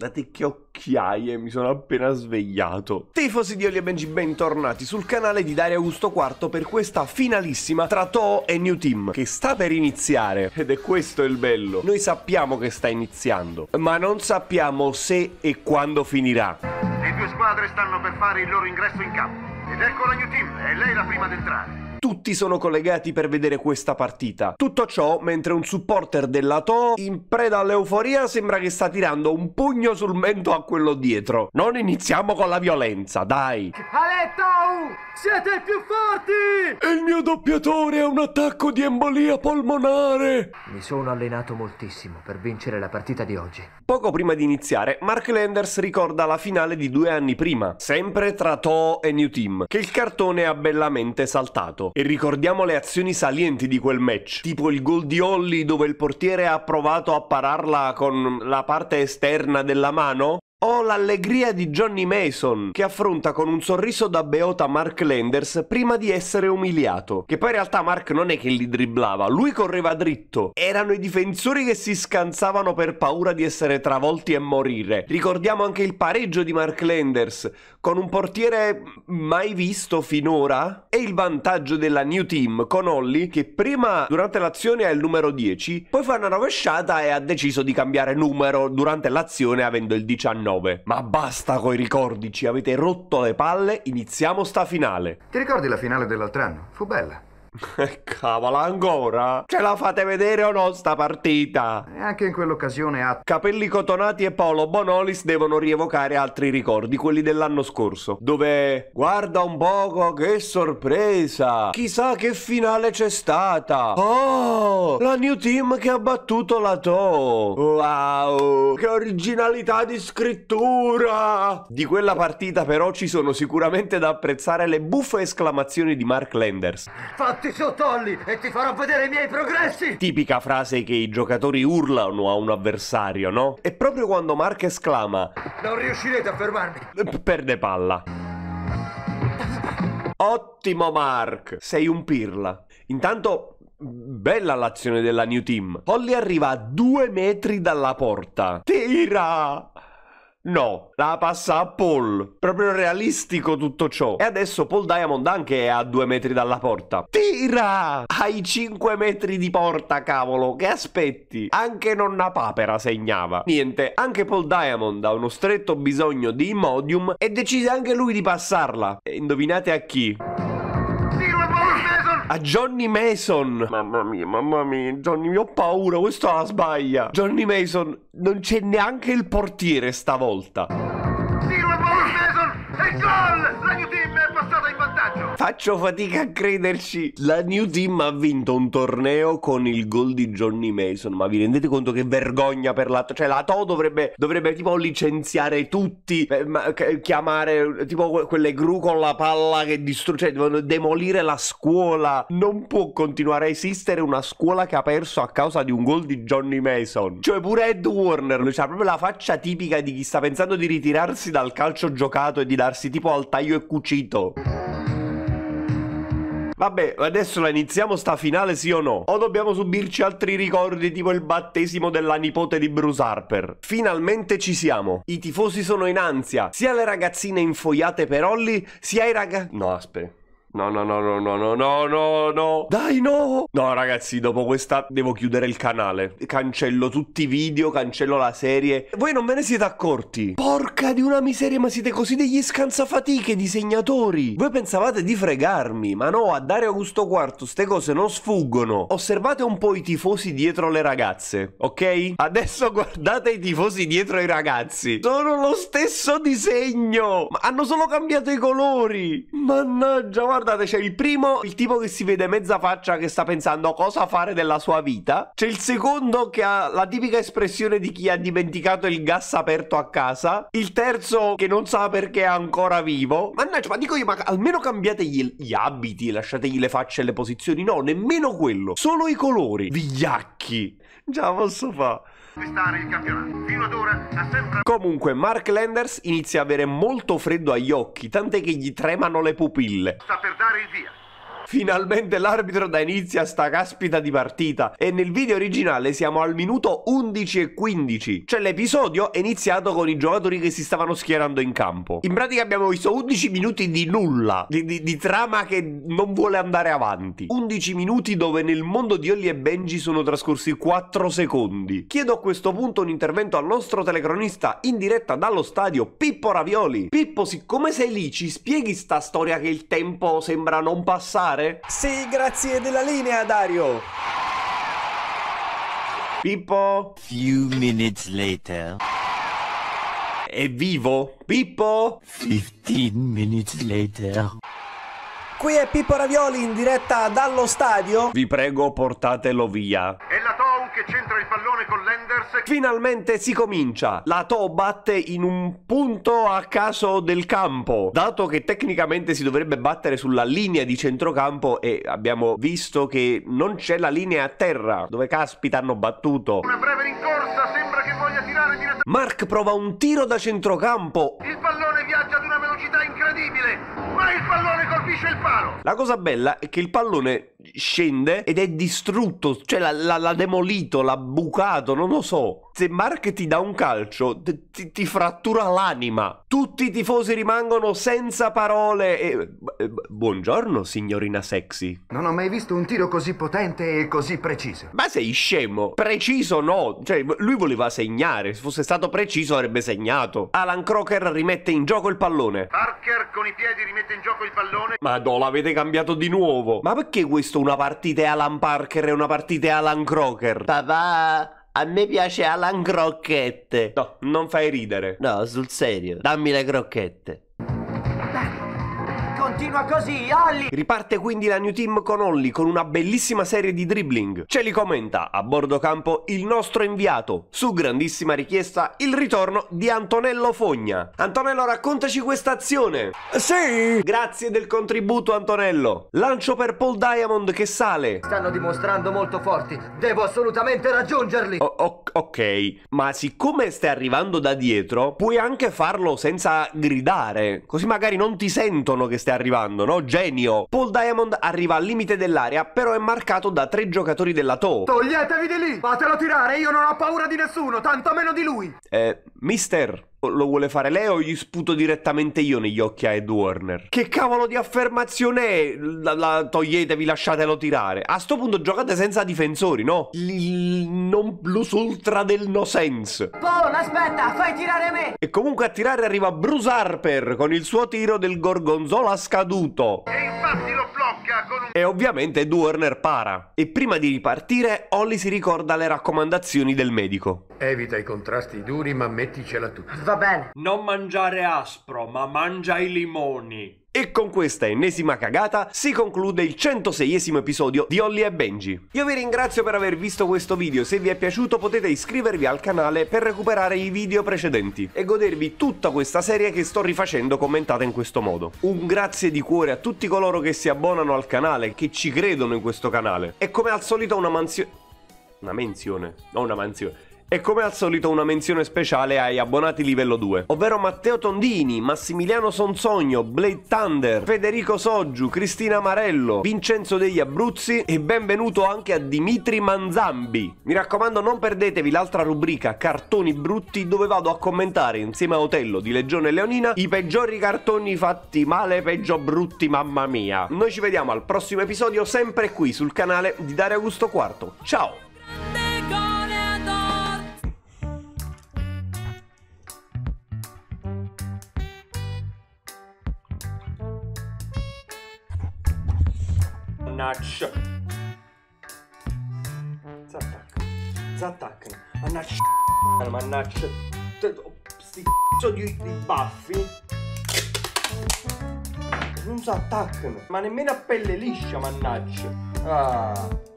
Guardate che occhiaie, mi sono appena svegliato. Tifosi di Oli e Benji, bentornati sul canale di Dario Augusto IV per questa finalissima tra Toho e New Team, che sta per iniziare, ed è questo il bello. Noi sappiamo che sta iniziando, ma non sappiamo se e quando finirà. Le due squadre stanno per fare il loro ingresso in campo, ed ecco la New Team, è lei la prima ad entrare. Tutti sono collegati per vedere questa partita. Tutto ciò mentre un supporter della To, in preda all'euforia, sembra che sta tirando un pugno sul mento a quello dietro. Non iniziamo con la violenza, dai! Ale Tau, oh, siete i più forti! il mio doppiatore ha un attacco di embolia polmonare! Mi sono allenato moltissimo per vincere la partita di oggi. Poco prima di iniziare, Mark Landers ricorda la finale di due anni prima, sempre tra To e New Team, che il cartone ha bellamente saltato e ricordiamo le azioni salienti di quel match, tipo il gol di Holly dove il portiere ha provato a pararla con la parte esterna della mano, o l'allegria di Johnny Mason, che affronta con un sorriso da beota Mark Landers prima di essere umiliato. Che poi in realtà Mark non è che li dribblava, lui correva dritto. Erano i difensori che si scansavano per paura di essere travolti e morire. Ricordiamo anche il pareggio di Mark Landers, con un portiere mai visto finora. E il vantaggio della New Team con Holly che prima durante l'azione ha il numero 10, poi fa una rovesciata e ha deciso di cambiare numero durante l'azione avendo il 19. Ma basta coi ricordi, ci avete rotto le palle, iniziamo sta finale. Ti ricordi la finale dell'altro anno? Fu bella. Cavolo, ancora? Ce la fate vedere o no sta partita? E anche in quell'occasione a... Capelli Cotonati e Paolo Bonolis devono rievocare altri ricordi, quelli dell'anno scorso. Dove... Guarda un poco, che sorpresa! Chissà che finale c'è stata! Oh! La new team che ha battuto la To! Wow! Che originalità di scrittura! Di quella partita però ci sono sicuramente da apprezzare le buffe esclamazioni di Mark Lenders. Fatti ti sottolli e ti farò vedere i miei progressi! Tipica frase che i giocatori urlano a un avversario, no? E proprio quando Mark esclama Non riuscirete a fermarmi! Eh, perde palla. Ottimo Mark! Sei un pirla. Intanto Bella l'azione della New Team. Holly arriva a due metri dalla porta. Tira! No, la passa a Paul. Proprio realistico tutto ciò. E adesso Paul Diamond anche è a due metri dalla porta. Tira! Hai 5 metri di porta, cavolo. Che aspetti? Anche nonna papera segnava. Niente, anche Paul Diamond ha uno stretto bisogno di Immodium e decide anche lui di passarla. E indovinate a chi? a Johnny Mason. Mamma mia, mamma mia, Johnny, ho paura, questo la sbaglia. Johnny Mason, non c'è neanche il portiere stavolta. Sì, Mason, è gol! Faccio fatica a crederci. La New Team ha vinto un torneo con il gol di Johnny Mason. Ma vi rendete conto che vergogna per la... Cioè la To dovrebbe, dovrebbe tipo licenziare tutti. Eh, ma, eh, chiamare eh, tipo quelle gru con la palla che distrugge. Cioè, devono demolire la scuola. Non può continuare a esistere una scuola che ha perso a causa di un gol di Johnny Mason. Cioè pure Ed Warner. Cioè proprio la faccia tipica di chi sta pensando di ritirarsi dal calcio giocato e di darsi tipo al taglio e cucito. Vabbè, adesso la iniziamo sta finale sì o no? O dobbiamo subirci altri ricordi tipo il battesimo della nipote di Bruce Harper? Finalmente ci siamo. I tifosi sono in ansia. Sia le ragazzine infoiate per Olly, sia i ragazzi... No, aspetta. No, no, no, no, no, no, no, no, no. Dai, no. No, ragazzi, dopo questa devo chiudere il canale. Cancello tutti i video, cancello la serie. Voi non ve ne siete accorti? Porca di una miseria, ma siete così degli scansafatiche, disegnatori. Voi pensavate di fregarmi, ma no, a Dario Augusto IV ste cose non sfuggono. Osservate un po' i tifosi dietro le ragazze, ok? Adesso guardate i tifosi dietro i ragazzi. Sono lo stesso disegno. Ma hanno solo cambiato i colori. Mannaggia, ma guardate, c'è il primo, il tipo che si vede mezza faccia che sta pensando cosa fare della sua vita. C'è il secondo che ha la tipica espressione di chi ha dimenticato il gas aperto a casa. Il terzo che non sa perché è ancora vivo. Mannaggia, ma dico io, ma almeno cambiategli gli abiti, lasciategli le facce e le posizioni. No, nemmeno quello. Solo i colori. Vigliacchi. Già posso fare riacquistare il campionato. Fino ad ora ha sempre... Comunque Mark Landers inizia a avere molto freddo agli occhi, tant'è che gli tremano le pupille. Sta per dare il via. Finalmente l'arbitro dà inizio a sta caspita di partita e nel video originale siamo al minuto 11 e 15. Cioè l'episodio è iniziato con i giocatori che si stavano schierando in campo. In pratica abbiamo visto 11 minuti di nulla, di, di, di trama che non vuole andare avanti. 11 minuti dove nel mondo di Ollie e Benji sono trascorsi 4 secondi. Chiedo a questo punto un intervento al nostro telecronista in diretta dallo stadio Pippo Ravioli. Pippo, siccome sei lì, ci spieghi sta storia che il tempo sembra non passare? fare? Sì, grazie della linea, Dario! Pippo? Few minutes later. È vivo? Pippo? 15 minutes later. Qui è Pippo Ravioli in diretta dallo stadio. Vi prego, portatelo via che centra il pallone con Lenders. Finalmente si comincia. La To batte in un punto a caso del campo, dato che tecnicamente si dovrebbe battere sulla linea di centrocampo e abbiamo visto che non c'è la linea a terra, dove caspita hanno battuto. Una breve rincorsa, sembra che voglia tirare direttamente. Mark prova un tiro da centrocampo. Il pallone viaggia ad una velocità incredibile, ma il pallone colpisce il palo. La cosa bella è che il pallone scende ed è distrutto, cioè l'ha, demolito, l'ha bucato, non lo so se Mark ti dà un calcio, ti, ti, frattura l'anima. Tutti i tifosi rimangono senza parole. E, eh, eh, buongiorno, signorina sexy. Non ho mai visto un tiro così potente e così preciso. Ma sei scemo? Preciso no. Cioè, lui voleva segnare. Se fosse stato preciso avrebbe segnato. Alan Crocker rimette in gioco il pallone. Parker con i piedi rimette in gioco il pallone. Ma l'avete cambiato di nuovo. Ma perché questo una partita è Alan Parker e una partita è Alan Crocker? Papà... A me piace Alan Crocchette. No, non fai ridere. No, sul serio. Dammi le crocchette. Dai. Continua così, Alli! Riparte quindi la New Team con Olli con una bellissima serie di dribbling. Ce li commenta a bordo campo il nostro inviato. Su grandissima richiesta il ritorno di Antonello Fogna. Antonello raccontaci questa azione. Sì! Grazie del contributo Antonello. Lancio per Paul Diamond che sale. Stanno dimostrando molto forti. Devo assolutamente raggiungerli. O ok, ma siccome stai arrivando da dietro puoi anche farlo senza gridare. Così magari non ti sentono che stai arrivando arrivando, no? Genio! Paul Diamond arriva al limite dell'area, però è marcato da tre giocatori della Toe. Toglietevi di lì! Fatelo tirare, io non ho paura di nessuno, tanto meno di lui! Eh, mister, lo vuole fare lei o gli sputo direttamente io negli occhi a Ed Warner? Che cavolo di affermazione è? La, la toglietevi, lasciatelo tirare. A sto punto giocate senza difensori, no? Il del no sense. Paul, aspetta, fai tirare me! E comunque a tirare arriva Bruce Harper con il suo tiro del gorgonzola scaduto. E infatti lo un... E ovviamente Duerner para. E prima di ripartire, Holly si ricorda le raccomandazioni del medico. Evita i contrasti duri, ma metticela tutta. Va bene. Non mangiare aspro, ma mangia i limoni. E con questa ennesima cagata si conclude il 106esimo episodio di Holly e Benji. Io vi ringrazio per aver visto questo video, se vi è piaciuto potete iscrivervi al canale per recuperare i video precedenti e godervi tutta questa serie che sto rifacendo commentata in questo modo. Un grazie di cuore a tutti coloro che si abbonano al canale, che ci credono in questo canale. E come al solito una mansione... Una menzione, non una mansione e come al solito una menzione speciale ai abbonati livello 2, ovvero Matteo Tondini, Massimiliano Sonsogno, Blade Thunder, Federico Soggiu, Cristina Marello, Vincenzo degli Abruzzi e benvenuto anche a Dimitri Manzambi. Mi raccomando non perdetevi l'altra rubrica Cartoni Brutti dove vado a commentare insieme a Otello di Legione Leonina i peggiori cartoni fatti male, peggio brutti, mamma mia. Noi ci vediamo al prossimo episodio sempre qui sul canale di Dario Augusto IV. Ciao! Mannaccia! Zattaccano. Zattaccano. Mannaggia. Mannaccia! Sti c***o di, di baffi. Non si attaccano. Ma nemmeno a pelle liscia, mannaggia. Ah.